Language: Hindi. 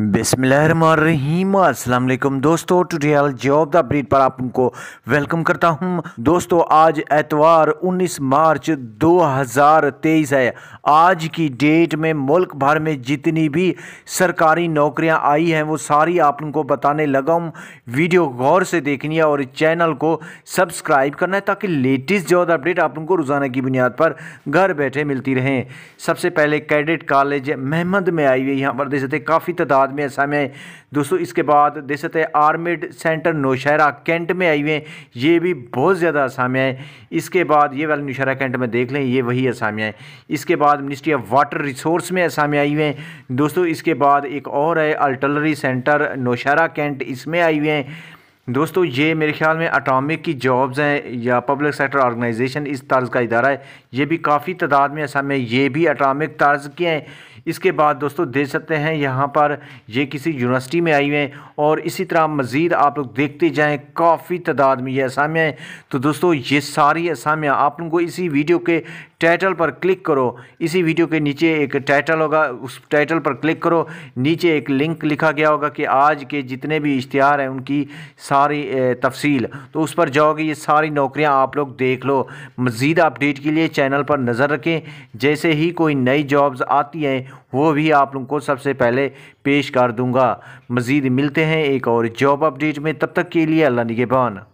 वालेकुम दोस्तों टुडियल जॉब द अपडेट पर आपको वेलकम करता हूं दोस्तों आज एतवार 19 मार्च 2023 है आज की डेट में मुल्क भर में जितनी भी सरकारी नौकरियां आई हैं वो सारी आप उनको बताने लगा हूं वीडियो गौर से देखनी है और चैनल को सब्सक्राइब करना है ताकि लेटेस्ट जॉब अपडेट आप उनको रोज़ाना की बुनियाद पर घर बैठे मिलती रहें सबसे पहले कैडेट कॉलेज महमद में आई हुई यहाँ पर देख सकते काफ़ी तदाद बाद में असम है दोस्तों इसके बाद दे सकते हैं आर्मिड सेंटर नौशहरा कैंट में आई हुए ये भी बहुत ज़्यादा असामियाँ हैं इसके बाद ये वाले नौशहरा कैंट में देख लें ये वही असामियाँ हैं इसके बाद मिनिस्ट्री ऑफ वाटर रिसोर्स में असामियाँ आई हुए हैं दोस्तों इसके बाद एक और है अल्टलरी सेंटर नौशहरा कैंट इसमें आई हुए हैं दोस्तों ये मेरे ख्याल में अटामिक की जॉब्स हैं या पब्लिक सेक्टर ऑर्गेनाइजेशन इस तर्ज का इदारा है ये भी काफ़ी तादाद में असम है ये भी अटामिक तर्ज के हैं इसके बाद दोस्तों देख सकते हैं यहाँ पर ये किसी यूनिवर्सिटी में आई हैं और इसी तरह मज़ीद आप लोग देखते जाएँ काफ़ी तादाद में ये असामियाँ हैं तो दोस्तों ये सारी असामियाँ आप लोगों को इसी वीडियो के टाइटल पर क्लिक करो इसी वीडियो के नीचे एक टाइटल होगा उस टाइटल पर क्लिक करो नीचे एक लिंक लिखा गया होगा कि आज के जितने भी इश्तहार हैं उनकी सारी तफसील तो उस पर जाओगे ये सारी नौकरियां आप लोग देख लो मज़ीद अपडेट के लिए चैनल पर नज़र रखें जैसे ही कोई नई जॉब्स आती हैं वो भी आप लोगों को सबसे पहले पेश कर दूंगा मज़ीद मिलते हैं एक और जॉब अपडेट में तब तक के लिए अल्लाह निगेबान